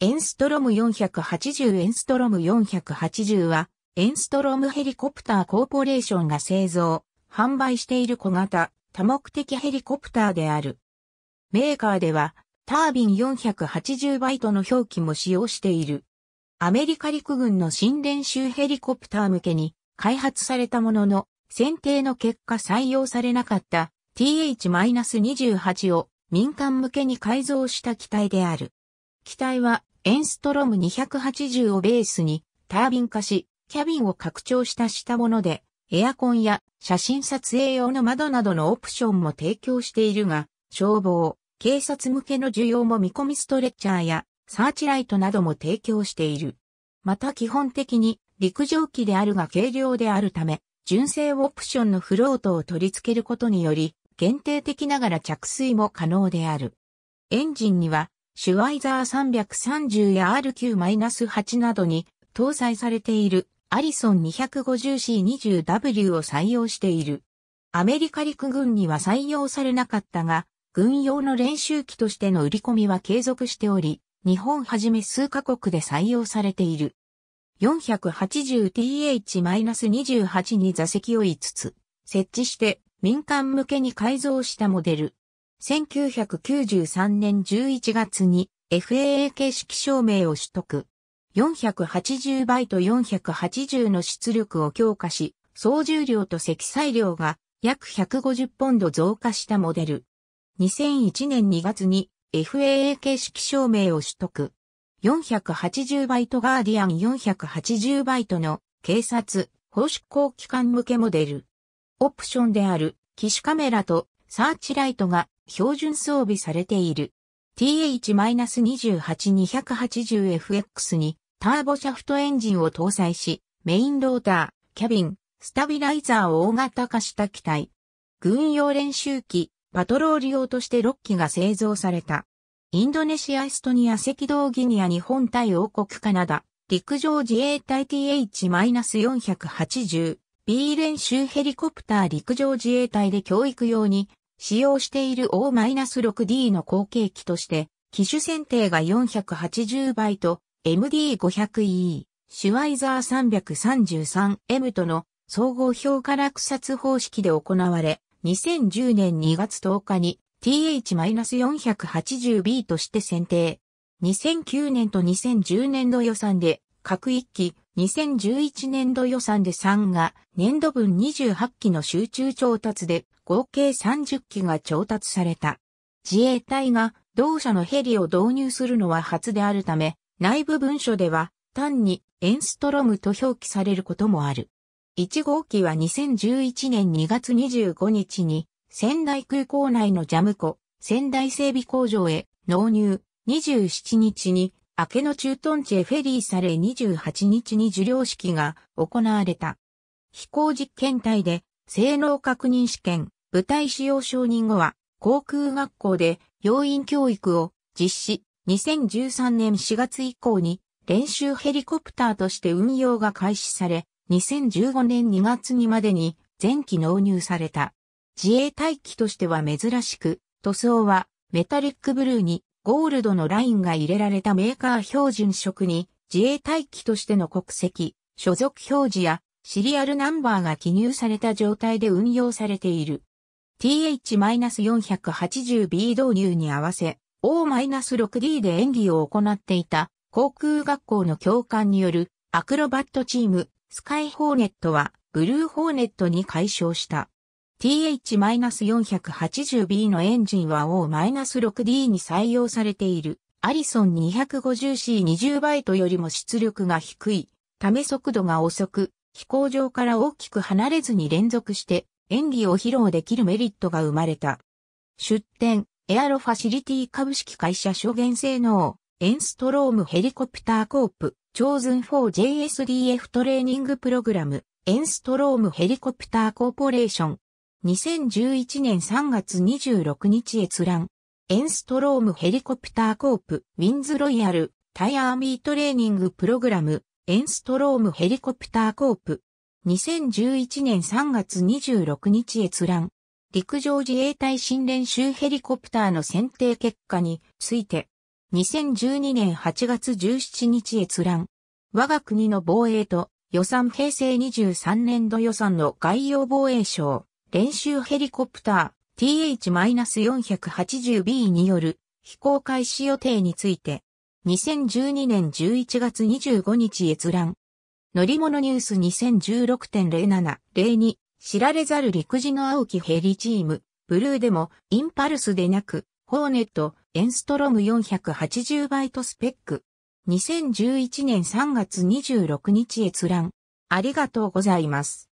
エンストロム480エンストロム480は、エンストロムヘリコプターコーポレーションが製造、販売している小型、多目的ヘリコプターである。メーカーでは、タービン480バイトの表記も使用している。アメリカ陸軍の新練習ヘリコプター向けに開発されたものの、選定の結果採用されなかった TH-28 を民間向けに改造した機体である。機体はエンストロム280をベースにタービン化し、キャビンを拡張したしたもので、エアコンや写真撮影用の窓などのオプションも提供しているが、消防、警察向けの需要も見込みストレッチャーやサーチライトなども提供している。また基本的に陸上機であるが軽量であるため、純正オプションのフロートを取り付けることにより、限定的ながら着水も可能である。エンジンにはシュワイザー330や RQ-8 などに搭載されているアリソン 250C20W を採用している。アメリカ陸軍には採用されなかったが、軍用の練習機としての売り込みは継続しており、日本はじめ数カ国で採用されている。480th-28 に座席を5つ設置して民間向けに改造したモデル。1993年11月に FAA 形式証明を取得。480倍と480の出力を強化し、総重量と積載量が約150ポンド増加したモデル。2001年2月に FAA 形式証明を取得。480バイトガーディアン480バイトの警察、法執行機関向けモデル。オプションである機種カメラとサーチライトが標準装備されている。TH-28280FX にターボシャフトエンジンを搭載し、メインローター、キャビン、スタビライザーを大型化した機体。軍用練習機、パトロール用として6機が製造された。インドネシア、エストニア、赤道ギニア、日本、対王国、カナダ、陸上自衛隊 TH-480、B 練習ヘリコプター陸上自衛隊で教育用に使用している O-6D の後継機として、機種選定が480倍と MD500E、シュワイザー 333M との総合評価落札方式で行われ、2010年2月10日に TH-480B として選定。2009年と2010年度予算で各1期、2011年度予算で3が年度分28期の集中調達で合計30機が調達された。自衛隊が同社のヘリを導入するのは初であるため、内部文書では単にエンストロムと表記されることもある。1号機は2011年2月25日に仙台空港内のジャム湖仙台整備工場へ納入。27日に明けの駐屯地へフェリーされ28日に受領式が行われた。飛行実験体で性能確認試験、部隊使用承認後は、航空学校で要員教育を実施、2013年4月以降に練習ヘリコプターとして運用が開始され、2015年2月にまでに前期納入された。自衛隊機としては珍しく、塗装はメタリックブルーにゴールドのラインが入れられたメーカー標準色に自衛隊機としての国籍、所属表示やシリアルナンバーが記入された状態で運用されている。TH-480B 導入に合わせ O-6D で演技を行っていた航空学校の教官によるアクロバットチームスカイホーネットはブルーホーネットに改称した。TH-480B のエンジンは O-6D に採用されているアリソン 250C20 バイトよりも出力が低いため速度が遅く飛行場から大きく離れずに連続して演技を披露できるメリットが生まれた。出展、エアロファシリティ株式会社諸元性能、エンストロームヘリコプターコープ、チョーズン 4JSDF トレーニングプログラム、エンストロームヘリコプターコーポレーション。2011年3月26日閲覧。エンストロームヘリコプターコープ、ウィンズロイヤル、タイアーミートレーニングプログラム、エンストロームヘリコプターコープ、2011年3月26日閲覧。陸上自衛隊新練習ヘリコプターの選定結果について。2012年8月17日閲覧。我が国の防衛と予算平成23年度予算の概要防衛省練習ヘリコプター TH-480B による飛行開始予定について2012年11月25日閲覧。乗り物ニュース2016.0702知られざる陸自の青木ヘリチーム、ブルーでもインパルスでなく、ホーネット、エンストロム480バイトスペック。2011年3月26日閲覧。ありがとうございます。